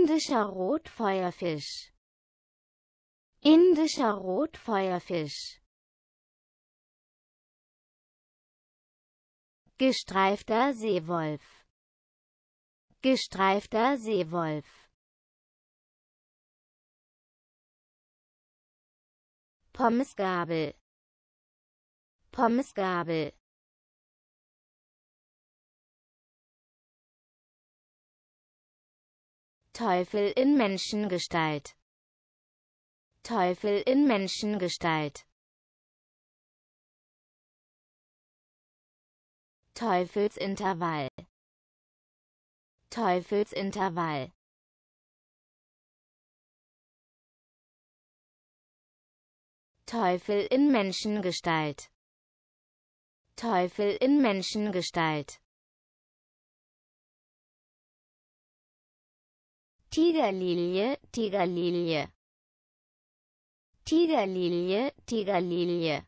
Indischer Rotfeuerfisch Indischer Rotfeuerfisch Gestreifter Seewolf Gestreifter Seewolf Pommesgabel Pommesgabel Teufel in Menschengestalt. Teufel in Menschengestalt. Teufelsintervall. Teufelsintervall. Teufel in Menschengestalt. Teufel in Menschengestalt. Tigerlilie, Tigerlilie. Tigerlilie, Tigerlilie.